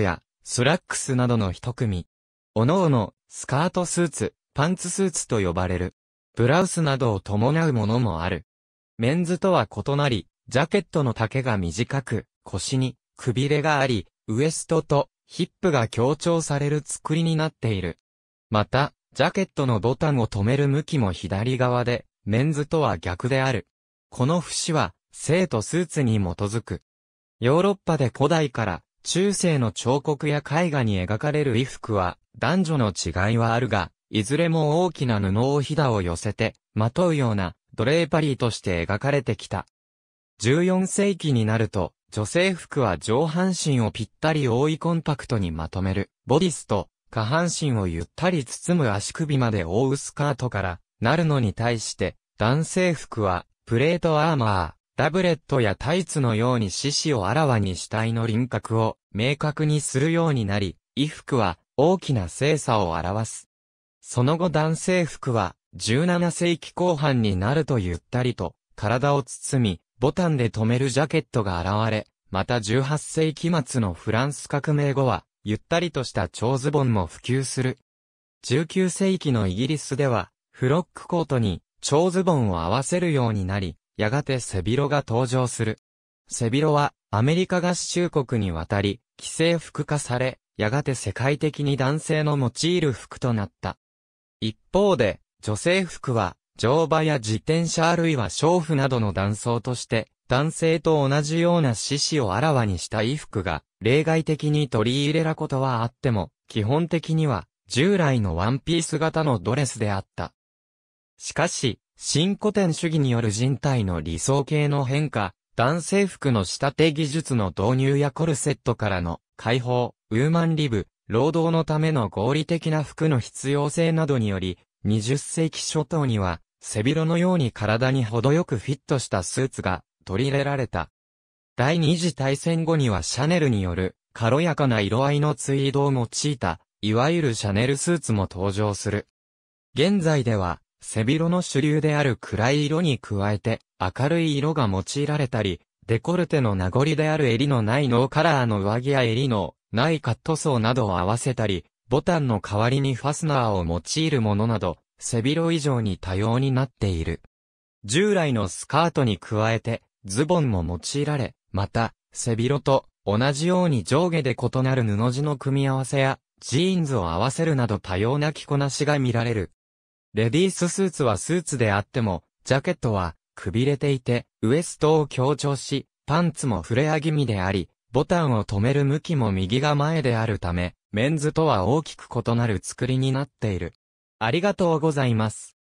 や、スラックスなどの一組。おのおの、スカートスーツ、パンツスーツと呼ばれる。ブラウスなどを伴うものもある。メンズとは異なり、ジャケットの丈が短く、腰に、くびれがあり、ウエストと、ヒップが強調される作りになっている。また、ジャケットのボタンを止める向きも左側で、メンズとは逆である。この節は、生徒スーツに基づく。ヨーロッパで古代から中世の彫刻や絵画に描かれる衣服は、男女の違いはあるが、いずれも大きな布をひだを寄せて、まとうような、ドレーパリーとして描かれてきた。14世紀になると、女性服は上半身をぴったり覆いコンパクトにまとめる、ボディスと、下半身をゆったり包む足首まで覆うスカートから、なるのに対して、男性服は、プレートアーマー、ダブレットやタイツのように獅子をあらわに死体の輪郭を明確にするようになり、衣服は大きな精査を表す。その後男性服は17世紀後半になるとゆったりと体を包み、ボタンで留めるジャケットが現れ、また18世紀末のフランス革命後は、ゆったりとした長ズボンも普及する。19世紀のイギリスでは、フロックコートに長ズボンを合わせるようになり、やがて背広が登場する。背広は、アメリカ合衆国に渡り、既成服化され、やがて世界的に男性の用いる服となった。一方で、女性服は、乗馬や自転車あるいは娼婦などの男装として、男性と同じような獅子をあらわにした衣服が、例外的に取り入れらことはあっても、基本的には、従来のワンピース型のドレスであった。しかし、新古典主義による人体の理想形の変化、男性服の仕立て技術の導入やコルセットからの解放、ウーマンリブ、労働のための合理的な服の必要性などにより、20世紀初頭には、背広のように体に程よくフィットしたスーツが取り入れられた。第二次大戦後にはシャネルによる軽やかな色合いのツイードを用いた、いわゆるシャネルスーツも登場する。現在では、背広の主流である暗い色に加えて、明るい色が用いられたり、デコルテの名残である襟のないノーカラーの上着や襟のないカットソーなどを合わせたり、ボタンの代わりにファスナーを用いるものなど、背広以上に多様になっている。従来のスカートに加えて、ズボンも用いられ、また、背広と同じように上下で異なる布地の組み合わせや、ジーンズを合わせるなど多様な着こなしが見られる。レディーススーツはスーツであっても、ジャケットは、くびれていて、ウエストを強調し、パンツもフレア気味であり、ボタンを止める向きも右が前であるため、メンズとは大きく異なる作りになっている。ありがとうございます。